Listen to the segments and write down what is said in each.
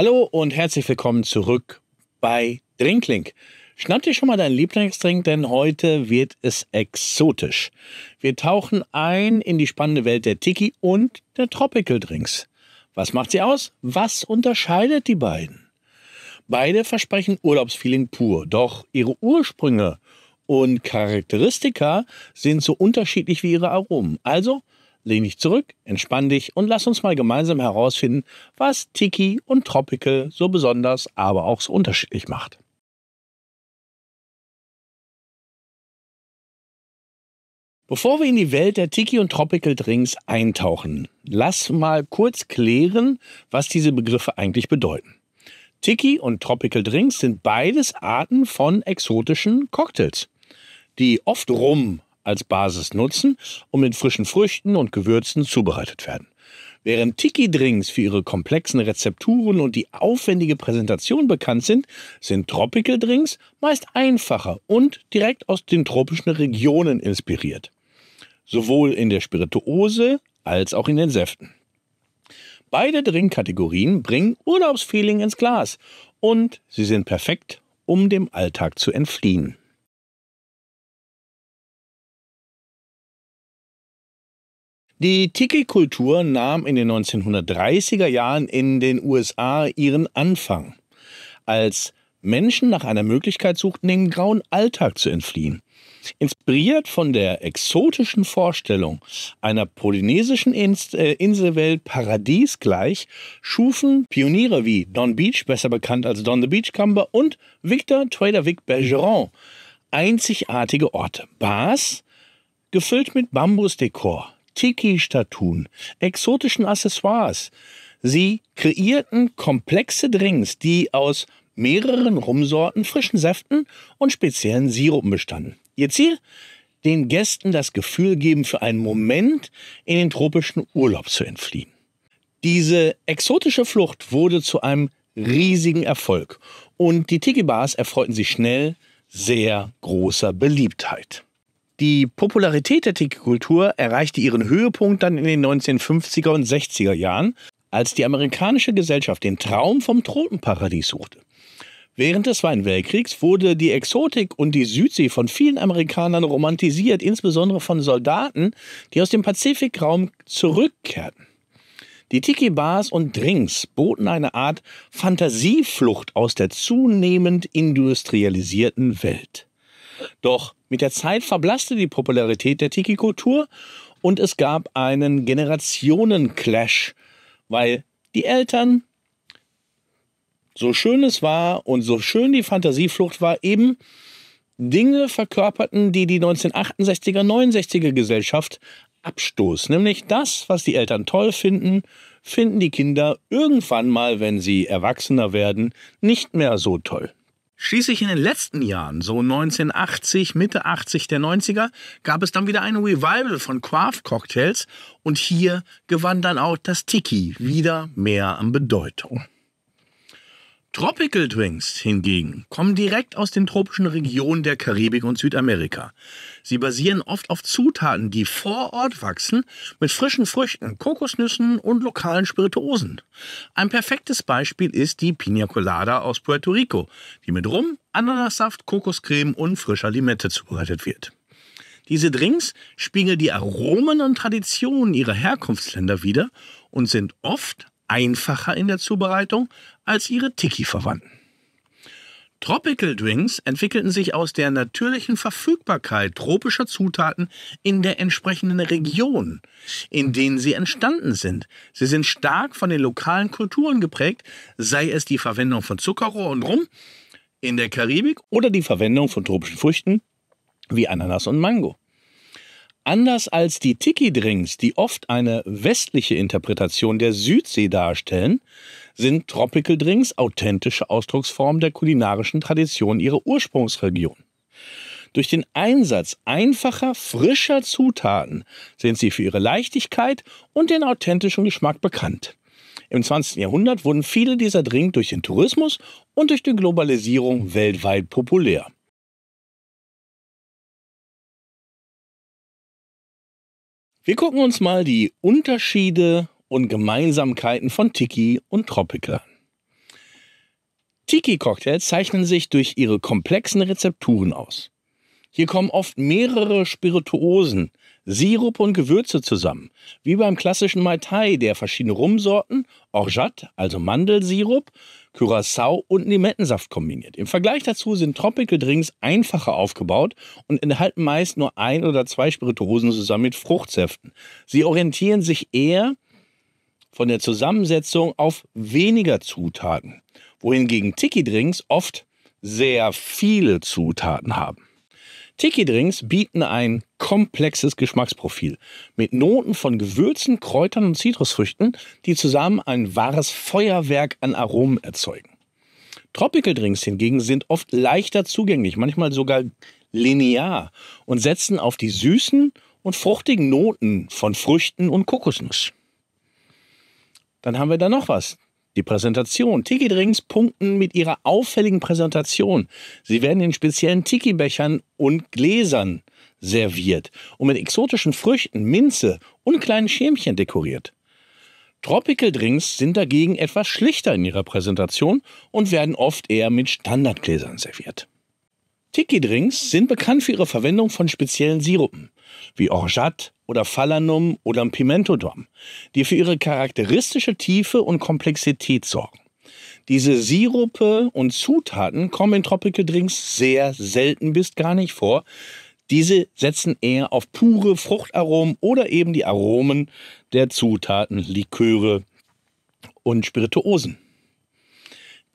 Hallo und herzlich willkommen zurück bei Drinklink. Schnapp dir schon mal deinen Lieblingsdrink, denn heute wird es exotisch. Wir tauchen ein in die spannende Welt der Tiki und der Tropical Drinks. Was macht sie aus? Was unterscheidet die beiden? Beide versprechen Urlaubsfeeling pur, doch ihre Ursprünge und Charakteristika sind so unterschiedlich wie ihre Aromen. Also Lehn dich zurück, entspann dich und lass uns mal gemeinsam herausfinden, was Tiki und Tropical so besonders, aber auch so unterschiedlich macht. Bevor wir in die Welt der Tiki und Tropical Drinks eintauchen, lass mal kurz klären, was diese Begriffe eigentlich bedeuten. Tiki und Tropical Drinks sind beides Arten von exotischen Cocktails, die oft Rum als Basis nutzen und mit frischen Früchten und Gewürzen zubereitet werden. Während Tiki-Drinks für ihre komplexen Rezepturen und die aufwendige Präsentation bekannt sind, sind Tropical-Drinks meist einfacher und direkt aus den tropischen Regionen inspiriert. Sowohl in der Spirituose als auch in den Säften. Beide Drinkkategorien bringen Urlaubsfeeling ins Glas und sie sind perfekt, um dem Alltag zu entfliehen. Die Tiki-Kultur nahm in den 1930er Jahren in den USA ihren Anfang, als Menschen nach einer Möglichkeit suchten, dem grauen Alltag zu entfliehen. Inspiriert von der exotischen Vorstellung einer polynesischen äh, Inselwelt paradiesgleich, schufen Pioniere wie Don Beach, besser bekannt als Don the Beachcomber, und Victor Trader Vic Bergeron einzigartige Orte. Bars, gefüllt mit Bambusdekor, Tiki-Statuen, exotischen Accessoires. Sie kreierten komplexe Drinks, die aus mehreren Rumsorten, frischen Säften und speziellen Sirupen bestanden. Ihr Ziel? Den Gästen das Gefühl geben, für einen Moment in den tropischen Urlaub zu entfliehen. Diese exotische Flucht wurde zu einem riesigen Erfolg und die Tiki-Bars erfreuten sich schnell sehr großer Beliebtheit. Die Popularität der Tiki-Kultur erreichte ihren Höhepunkt dann in den 1950er und 60er Jahren, als die amerikanische Gesellschaft den Traum vom Tropenparadies suchte. Während des Zweiten Weltkriegs wurde die Exotik und die Südsee von vielen Amerikanern romantisiert, insbesondere von Soldaten, die aus dem Pazifikraum zurückkehrten. Die Tiki-Bars und Drinks boten eine Art Fantasieflucht aus der zunehmend industrialisierten Welt. Doch mit der Zeit verblasste die Popularität der Tiki-Kultur und es gab einen Generationenclash, weil die Eltern, so schön es war und so schön die Fantasieflucht war, eben Dinge verkörperten, die die 1968er, 69er Gesellschaft abstoß. Nämlich das, was die Eltern toll finden, finden die Kinder irgendwann mal, wenn sie erwachsener werden, nicht mehr so toll. Schließlich in den letzten Jahren, so 1980, Mitte 80 der 90er, gab es dann wieder ein Revival von Craft Cocktails und hier gewann dann auch das Tiki wieder mehr an Bedeutung. Tropical Drinks hingegen kommen direkt aus den tropischen Regionen der Karibik und Südamerika. Sie basieren oft auf Zutaten, die vor Ort wachsen, mit frischen Früchten, Kokosnüssen und lokalen Spirituosen. Ein perfektes Beispiel ist die Pina Colada aus Puerto Rico, die mit Rum, Ananassaft, Kokoscreme und frischer Limette zubereitet wird. Diese Drinks spiegeln die Aromen und Traditionen ihrer Herkunftsländer wider und sind oft einfacher in der Zubereitung als ihre Tiki-Verwandten. Tropical Drinks entwickelten sich aus der natürlichen Verfügbarkeit tropischer Zutaten in der entsprechenden Region, in denen sie entstanden sind. Sie sind stark von den lokalen Kulturen geprägt, sei es die Verwendung von Zuckerrohr und Rum in der Karibik oder die Verwendung von tropischen Früchten wie Ananas und Mango. Anders als die Tiki-Drinks, die oft eine westliche Interpretation der Südsee darstellen, sind Tropical Drinks authentische Ausdrucksformen der kulinarischen Tradition ihrer Ursprungsregion. Durch den Einsatz einfacher, frischer Zutaten sind sie für ihre Leichtigkeit und den authentischen Geschmack bekannt. Im 20. Jahrhundert wurden viele dieser Drinks durch den Tourismus und durch die Globalisierung weltweit populär. Wir gucken uns mal die Unterschiede und Gemeinsamkeiten von Tiki und Tropica an. Tiki-Cocktails zeichnen sich durch ihre komplexen Rezepturen aus. Hier kommen oft mehrere Spirituosen, Sirup und Gewürze zusammen, wie beim klassischen Mai Tai, der verschiedene Rumsorten, Orjat, also Mandelsirup, Curacao und Limettensaft kombiniert. Im Vergleich dazu sind Tropical Drinks einfacher aufgebaut und enthalten meist nur ein oder zwei Spirituosen zusammen mit Fruchtsäften. Sie orientieren sich eher von der Zusammensetzung auf weniger Zutaten, wohingegen Tiki-Drinks oft sehr viele Zutaten haben. Tiki-Drinks bieten ein komplexes Geschmacksprofil mit Noten von Gewürzen, Kräutern und Zitrusfrüchten, die zusammen ein wahres Feuerwerk an Aromen erzeugen. Tropical Drinks hingegen sind oft leichter zugänglich, manchmal sogar linear und setzen auf die süßen und fruchtigen Noten von Früchten und Kokosnuss. Dann haben wir da noch was. Die Präsentation. Tiki-Drinks punkten mit ihrer auffälligen Präsentation. Sie werden in speziellen Tiki-Bechern und Gläsern serviert und mit exotischen Früchten, Minze und kleinen Schämchen dekoriert. Tropical Drinks sind dagegen etwas schlichter in ihrer Präsentation und werden oft eher mit Standardgläsern serviert. Tiki Drinks sind bekannt für ihre Verwendung von speziellen Sirupen wie Orgeat oder Falanum oder Pimentodom, die für ihre charakteristische Tiefe und Komplexität sorgen. Diese Sirupe und Zutaten kommen in Tropical Drinks sehr selten bis gar nicht vor. Diese setzen eher auf pure Fruchtaromen oder eben die Aromen der Zutaten, Liköre und Spirituosen.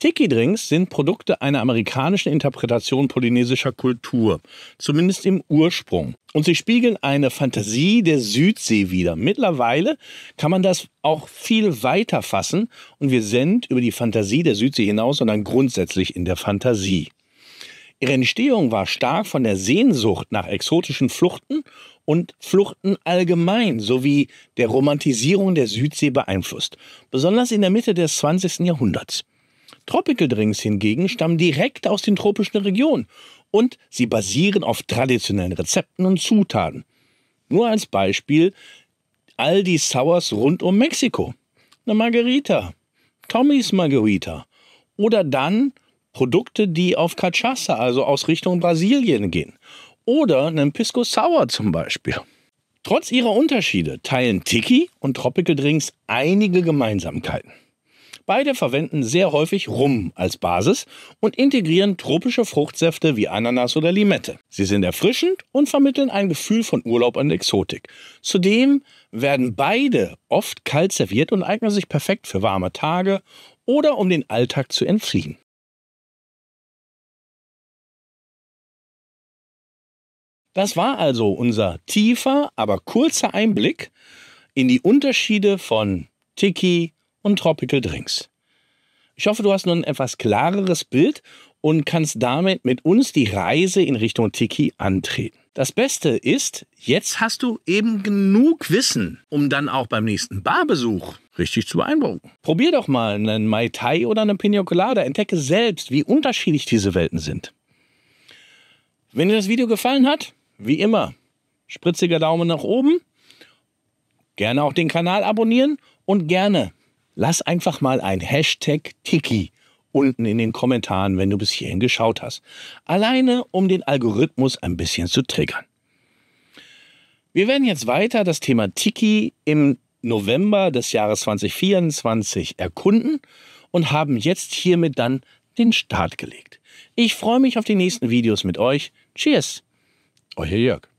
Tiki Drinks sind Produkte einer amerikanischen Interpretation polynesischer Kultur, zumindest im Ursprung. Und sie spiegeln eine Fantasie der Südsee wider. Mittlerweile kann man das auch viel weiter fassen und wir sind über die Fantasie der Südsee hinaus, sondern grundsätzlich in der Fantasie. Ihre Entstehung war stark von der Sehnsucht nach exotischen Fluchten und Fluchten allgemein sowie der Romantisierung der Südsee beeinflusst, besonders in der Mitte des 20. Jahrhunderts. Tropical Drinks hingegen stammen direkt aus den tropischen Regionen und sie basieren auf traditionellen Rezepten und Zutaten. Nur als Beispiel all die Sours rund um Mexiko. Eine Margarita, Tommy's Margarita oder dann Produkte, die auf Cachaça, also aus Richtung Brasilien gehen. Oder einen Pisco Sour zum Beispiel. Trotz ihrer Unterschiede teilen Tiki und Tropical Drinks einige Gemeinsamkeiten. Beide verwenden sehr häufig Rum als Basis und integrieren tropische Fruchtsäfte wie Ananas oder Limette. Sie sind erfrischend und vermitteln ein Gefühl von Urlaub und Exotik. Zudem werden beide oft kalt serviert und eignen sich perfekt für warme Tage oder um den Alltag zu entfliehen. Das war also unser tiefer, aber kurzer Einblick in die Unterschiede von Tiki, und Tropical Drinks. Ich hoffe, du hast nun ein etwas klareres Bild und kannst damit mit uns die Reise in Richtung Tiki antreten. Das Beste ist, jetzt hast du eben genug Wissen, um dann auch beim nächsten Barbesuch richtig zu beeindrucken. Probier doch mal einen Mai Tai oder eine Pina Colada. Entdecke selbst, wie unterschiedlich diese Welten sind. Wenn dir das Video gefallen hat, wie immer, spritziger Daumen nach oben, gerne auch den Kanal abonnieren und gerne lass einfach mal ein Hashtag Tiki unten in den Kommentaren, wenn du bis hierhin geschaut hast. Alleine, um den Algorithmus ein bisschen zu triggern. Wir werden jetzt weiter das Thema Tiki im November des Jahres 2024 erkunden und haben jetzt hiermit dann den Start gelegt. Ich freue mich auf die nächsten Videos mit euch. Cheers, euer Jörg.